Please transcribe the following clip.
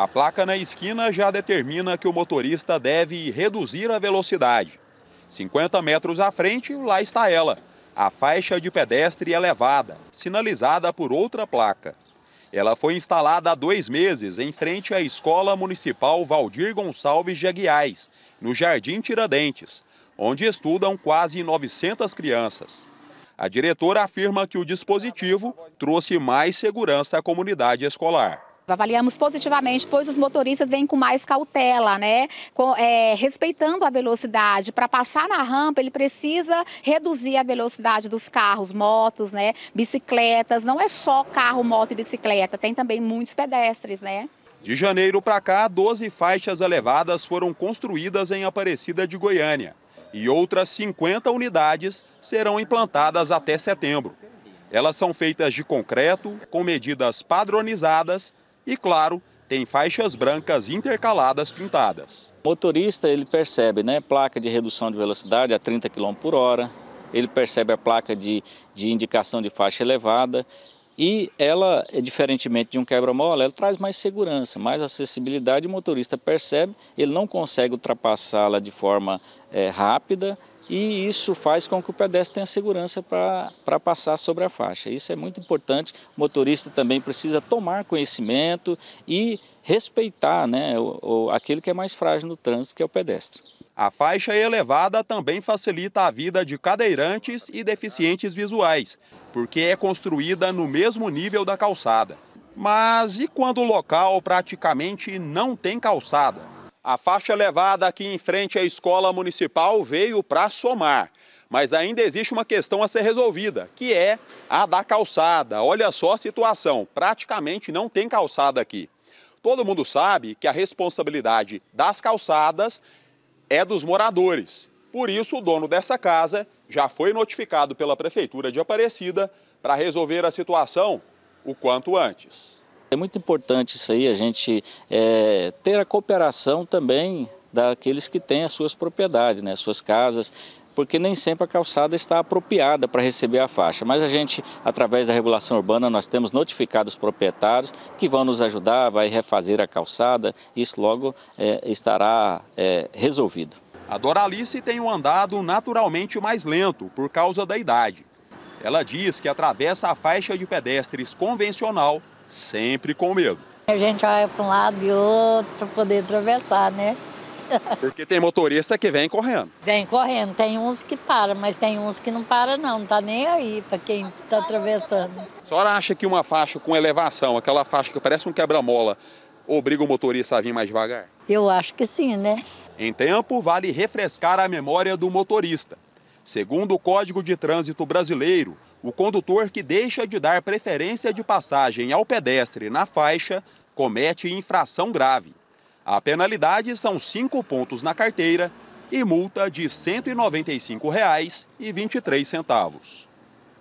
A placa na esquina já determina que o motorista deve reduzir a velocidade. 50 metros à frente, lá está ela, a faixa de pedestre elevada, é sinalizada por outra placa. Ela foi instalada há dois meses em frente à Escola Municipal Valdir Gonçalves de Aguiais, no Jardim Tiradentes, onde estudam quase 900 crianças. A diretora afirma que o dispositivo trouxe mais segurança à comunidade escolar avaliamos positivamente, pois os motoristas vêm com mais cautela, né? Com, é, respeitando a velocidade. Para passar na rampa, ele precisa reduzir a velocidade dos carros, motos, né? Bicicletas. Não é só carro, moto e bicicleta, tem também muitos pedestres, né? De janeiro para cá, 12 faixas elevadas foram construídas em Aparecida de Goiânia e outras 50 unidades serão implantadas até setembro. Elas são feitas de concreto, com medidas padronizadas e claro, tem faixas brancas intercaladas pintadas. O motorista ele percebe né, placa de redução de velocidade a 30 km por hora, ele percebe a placa de, de indicação de faixa elevada e ela, diferentemente de um quebra-mola, ela traz mais segurança, mais acessibilidade. O motorista percebe, ele não consegue ultrapassá-la de forma é, rápida, e isso faz com que o pedestre tenha segurança para passar sobre a faixa. Isso é muito importante. O motorista também precisa tomar conhecimento e respeitar né, o, o, aquele que é mais frágil no trânsito, que é o pedestre. A faixa elevada também facilita a vida de cadeirantes e deficientes visuais, porque é construída no mesmo nível da calçada. Mas e quando o local praticamente não tem calçada? A faixa elevada aqui em frente à escola municipal veio para somar, mas ainda existe uma questão a ser resolvida, que é a da calçada. Olha só a situação, praticamente não tem calçada aqui. Todo mundo sabe que a responsabilidade das calçadas é dos moradores. Por isso, o dono dessa casa já foi notificado pela Prefeitura de Aparecida para resolver a situação o quanto antes. É muito importante isso aí, a gente é, ter a cooperação também daqueles que têm as suas propriedades, né, as suas casas, porque nem sempre a calçada está apropriada para receber a faixa. Mas a gente, através da regulação urbana, nós temos notificado os proprietários que vão nos ajudar, vai refazer a calçada, isso logo é, estará é, resolvido. A Doralice tem um andado naturalmente mais lento por causa da idade. Ela diz que atravessa a faixa de pedestres convencional sempre com medo. A gente olha para um lado e outro para poder atravessar, né? Porque tem motorista que vem correndo. Vem correndo, tem uns que param, mas tem uns que não param não, não tá nem aí para quem está atravessando. A senhora acha que uma faixa com elevação, aquela faixa que parece um quebra-mola, obriga o motorista a vir mais devagar? Eu acho que sim, né? Em tempo, vale refrescar a memória do motorista. Segundo o Código de Trânsito Brasileiro, o condutor que deixa de dar preferência de passagem ao pedestre na faixa comete infração grave. A penalidade são cinco pontos na carteira e multa de R$ 195,23.